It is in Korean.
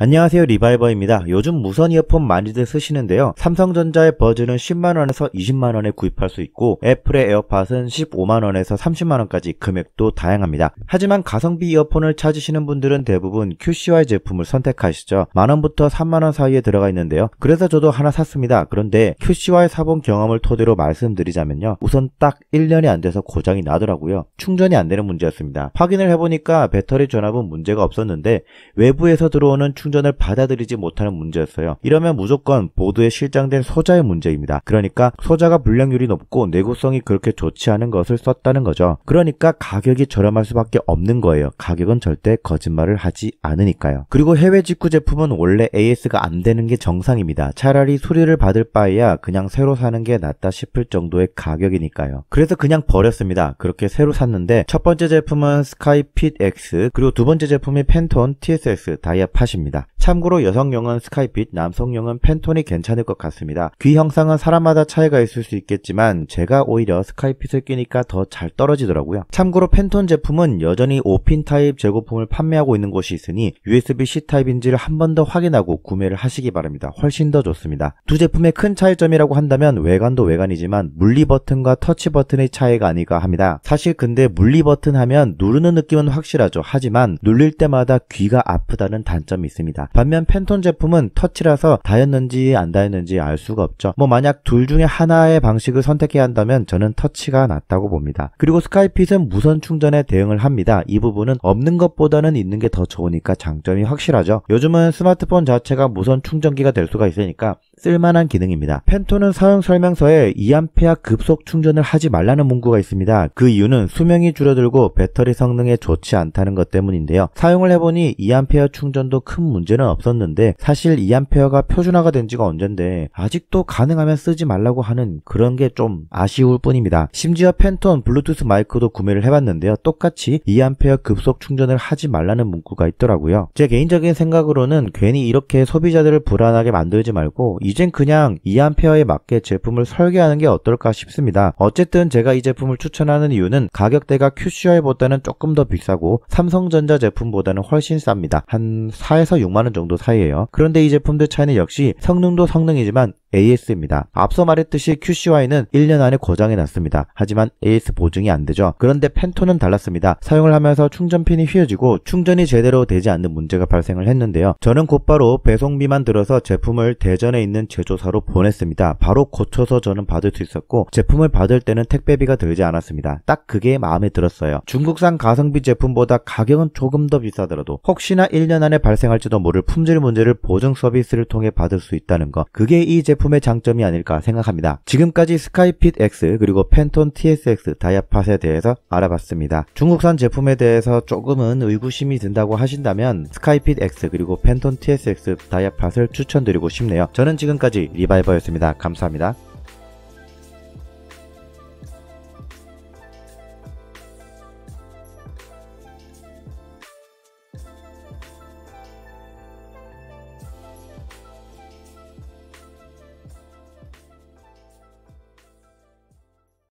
안녕하세요 리바이버입니다. 요즘 무선 이어폰 많이들 쓰시는데요. 삼성전자의 버즈는 10만원에서 20만원에 구입할 수 있고 애플의 에어팟은 15만원에서 30만원까지 금액도 다양합니다. 하지만 가성비 이어폰을 찾으시는 분들은 대부분 QCY 제품을 선택하시죠. 만원부터 3만원 사이에 들어가 있는데요. 그래서 저도 하나 샀습니다. 그런데 QCY 사본 경험을 토대로 말씀드리자면요. 우선 딱 1년이 안 돼서 고장이 나더라고요. 충전이 안 되는 문제였습니다. 확인을 해보니까 배터리 전압은 문제가 없었는데 외부에서 들어오는 충전 충전을 받아들이지 못하는 문제였어요. 이러면 무조건 보드에 실장된 소자의 문제입니다. 그러니까 소자가 불량률이 높고 내구성이 그렇게 좋지 않은 것을 썼다는 거죠. 그러니까 가격이 저렴할 수밖에 없는 거예요. 가격은 절대 거짓말을 하지 않으니까요. 그리고 해외 직구 제품은 원래 AS가 안 되는 게 정상입니다. 차라리 수리를 받을 바에야 그냥 새로 사는 게 낫다 싶을 정도의 가격이니까요. 그래서 그냥 버렸습니다. 그렇게 새로 샀는데 첫 번째 제품은 스카이핏 X 그리고 두 번째 제품이 펜톤 TSS 다이아 팟입니다. 있습니다. 참고로 여성용은 스카이핏, 남성용은 팬톤이 괜찮을 것 같습니다. 귀 형상은 사람마다 차이가 있을 수 있겠지만 제가 오히려 스카이핏을 끼니까 더 잘 떨어지더라고요. 참고로 팬톤 제품은 여전히 5핀 타입 재고품을 판매하고 있는 곳이 있으니 USB-C 타입인지를 한 번 더 확인하고 구매를 하시기 바랍니다. 훨씬 더 좋습니다. 두 제품의 큰 차이점이라고 한다면 외관도 외관이지만 물리 버튼과 터치 버튼의 차이가 아닐까 합니다. 사실 근데 물리 버튼 하면 누르는 느낌은 확실하죠. 하지만 눌릴 때마다 귀가 아프다는 단점이 있습니다. 됩니다. 반면 팬톤 제품은 터치라서 닿였는지 안 닿였는지 알 수가 없죠. 뭐 만약 둘 중에 하나의 방식을 선택해야 한다면 저는 터치가 낫다고 봅니다. 그리고 스카이핏은 무선 충전에 대응을 합니다. 이 부분은 없는 것보다는 있는 게 더 좋으니까 장점이 확실하죠. 요즘은 스마트폰 자체가 무선 충전기가 될 수가 있으니까 쓸만한 기능입니다. 펜톤은 사용 설명서에 2A 급속 충전을 하지 말라는 문구가 있습니다. 그 이유는 수명이 줄어들고 배터리 성능에 좋지 않다는 것 때문인데요. 사용을 해보니 2A 충전도 큰 문제 입니다 문제는 없었는데 사실 이안페어가 표준화가 된 지가 언젠데 아직도 가능하면 쓰지 말라고 하는 그런 게 좀 아쉬울 뿐입니다. 심지어 팬톤 블루투스 마이크도 구매를 해봤는데요. 똑같이 2A 급속 충전을 하지 말라는 문구가 있더라고요. 제 개인적인 생각으로는 괜히 이렇게 소비자들을 불안하게 만들지 말고 이젠 그냥 2A에 맞게 제품을 설계하는 게 어떨까 싶습니다. 어쨌든 제가 이 제품을 추천하는 이유는 가격대가 QCR보다는 조금 더 비싸고 삼성전자 제품보다는 훨씬 쌉니다. 한 4에서 6만원 정도 사이에요. 그런데 이 제품들 차이는 역시 성능도 성능이지만 AS입니다. 앞서 말했듯이 QCY는 1년 안에 고장이 났습니다. 하지만 AS 보증이 안 되죠. 그런데 펜톤은 달랐습니다. 사용을 하면서 충전핀이 휘어지고 충전이 제대로 되지 않는 문제가 발생을 했는데요. 저는 곧바로 배송비만 들어서 제품을 대전에 있는 제조사로 보냈습니다. 바로 고쳐서 저는 받을 수 있었고 제품을 받을 때는 택배비가 들지 않았습니다. 딱 그게 마음에 들었어요. 중국산 가성비 제품보다 가격은 조금 더 비싸더라도 혹시나 1년 안에 발생할지도 모를 품질 문제를 보증 서비스를 통해 받을 수 있다는 것. 그게 이 제품 제품의 장점이 아닐까 생각합니다. 지금까지 스카이핏 X 그리고 팬톤 TSX 다이아팟에 대해서 알아봤습니다. 중국산 제품에 대해서 조금은 의구심이 든다고 하신다면 스카이핏 X 그리고 팬톤 TSX 다이아팟을 추천드리고 싶네요. 저는 지금까지 리바이버였습니다. 감사합니다.